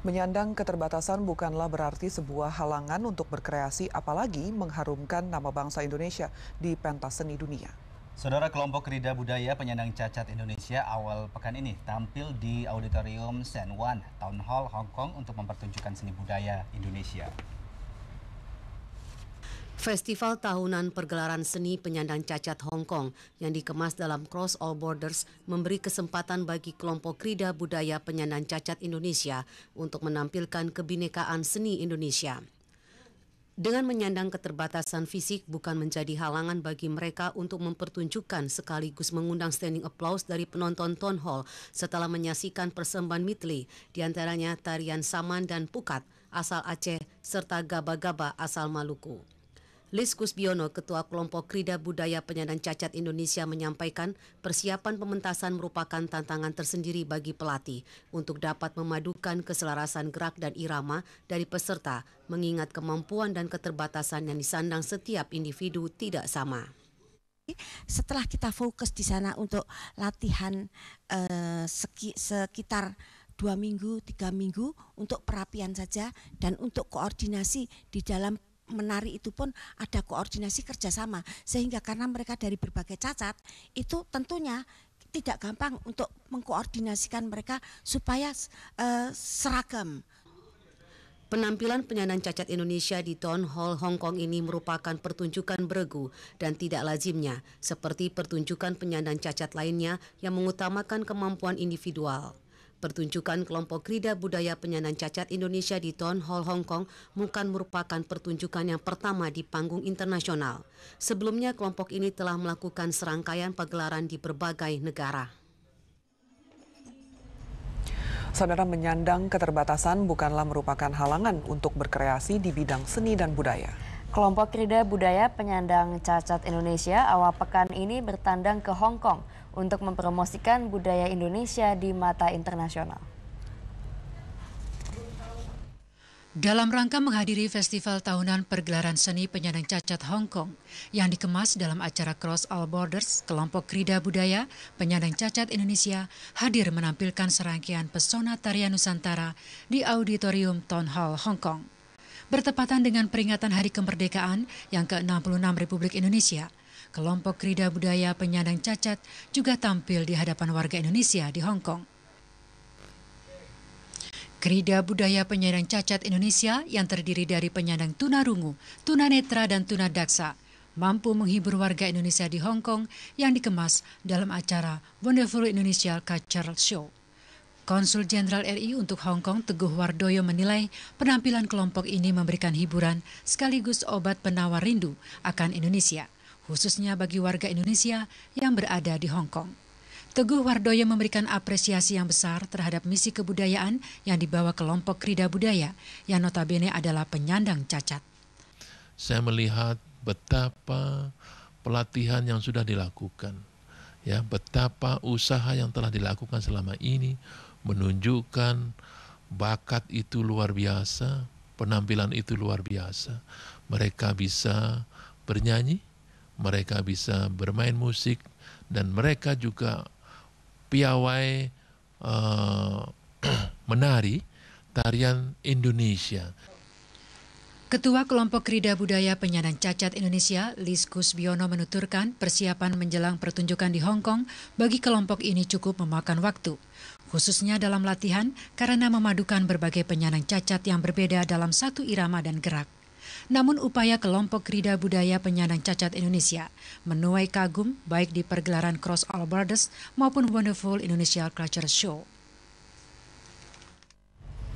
Menyandang keterbatasan bukanlah berarti sebuah halangan untuk berkreasi, apalagi mengharumkan nama bangsa Indonesia di pentas seni dunia. Saudara kelompok Rida Budaya Penyandang Cacat Indonesia awal pekan ini tampil di Auditorium San Wan, Town Hall, Hong Kong untuk mempertunjukkan seni budaya Indonesia. Festival tahunan pergelaran seni penyandang cacat Hong Kong yang dikemas dalam Cross All Borders memberi kesempatan bagi kelompok krida budaya penyandang cacat Indonesia untuk menampilkan kebinekaan seni Indonesia. Dengan menyandang keterbatasan fisik bukan menjadi halangan bagi mereka untuk mempertunjukkan sekaligus mengundang standing applause dari penonton Town Hall setelah menyaksikan persembahan mitli, diantaranya tarian saman dan pukat asal Aceh serta gaba-gaba asal Maluku. Liskus Biono, Ketua Kelompok Krida Budaya Penyandang Cacat Indonesia menyampaikan persiapan pementasan merupakan tantangan tersendiri bagi pelatih untuk dapat memadukan keselarasan gerak dan irama dari peserta mengingat kemampuan dan keterbatasan yang disandang setiap individu tidak sama setelah kita fokus di sana untuk latihan eh, sekitar dua minggu tiga minggu untuk perapian saja dan untuk koordinasi di dalam menari itu pun ada koordinasi kerjasama sehingga karena mereka dari berbagai cacat itu tentunya tidak gampang untuk mengkoordinasikan mereka supaya uh, seragam. Penampilan penyandang cacat Indonesia di Town Hall Hong Kong ini merupakan pertunjukan beregu dan tidak lazimnya, seperti pertunjukan penyandang cacat lainnya yang mengutamakan kemampuan individual. Pertunjukan kelompok Krida Budaya penyandang Cacat Indonesia di Town Hall Hong Kong bukan merupakan pertunjukan yang pertama di panggung internasional. Sebelumnya kelompok ini telah melakukan serangkaian pagelaran di berbagai negara. Saudara menyandang keterbatasan bukanlah merupakan halangan untuk berkreasi di bidang seni dan budaya. Kelompok Krida Budaya Penyandang Cacat Indonesia awal pekan ini bertandang ke Hong Kong untuk mempromosikan budaya Indonesia di mata internasional. Dalam rangka menghadiri festival tahunan pergelaran seni penyandang cacat Hong Kong yang dikemas dalam acara Cross All Borders, kelompok Krida Budaya Penyandang Cacat Indonesia hadir menampilkan serangkaian pesona tarian Nusantara di Auditorium Town Hall Hong Kong bertepatan dengan peringatan Hari Kemerdekaan yang ke-66 Republik Indonesia. Kelompok Krida Budaya Penyandang Cacat juga tampil di hadapan warga Indonesia di Hong Kong. Krida Budaya Penyandang Cacat Indonesia yang terdiri dari penyandang tunarungu, tunanetra, dan tunadaksa mampu menghibur warga Indonesia di Hong Kong yang dikemas dalam acara Wonderful Indonesia Cultural Show. Konsul Jenderal RI untuk Hong Kong Teguh Wardoyo menilai penampilan kelompok ini memberikan hiburan sekaligus obat penawar rindu akan Indonesia, khususnya bagi warga Indonesia yang berada di Hong Kong. Teguh Wardoyo memberikan apresiasi yang besar terhadap misi kebudayaan yang dibawa kelompok Krida Budaya yang notabene adalah penyandang cacat. Saya melihat betapa pelatihan yang sudah dilakukan ya betapa usaha yang telah dilakukan selama ini menunjukkan bakat itu luar biasa, penampilan itu luar biasa. Mereka bisa bernyanyi, mereka bisa bermain musik, dan mereka juga piawai uh, menari tarian Indonesia. Ketua Kelompok Krida Budaya Penyandang Cacat Indonesia, Liskus Biono, menuturkan persiapan menjelang pertunjukan di Hong Kong bagi kelompok ini cukup memakan waktu khususnya dalam latihan karena memadukan berbagai penyandang cacat yang berbeda dalam satu irama dan gerak. Namun upaya kelompok Krida Budaya Penyandang Cacat Indonesia menuai kagum baik di pergelaran Cross All Borders maupun Wonderful Indonesia Culture Show.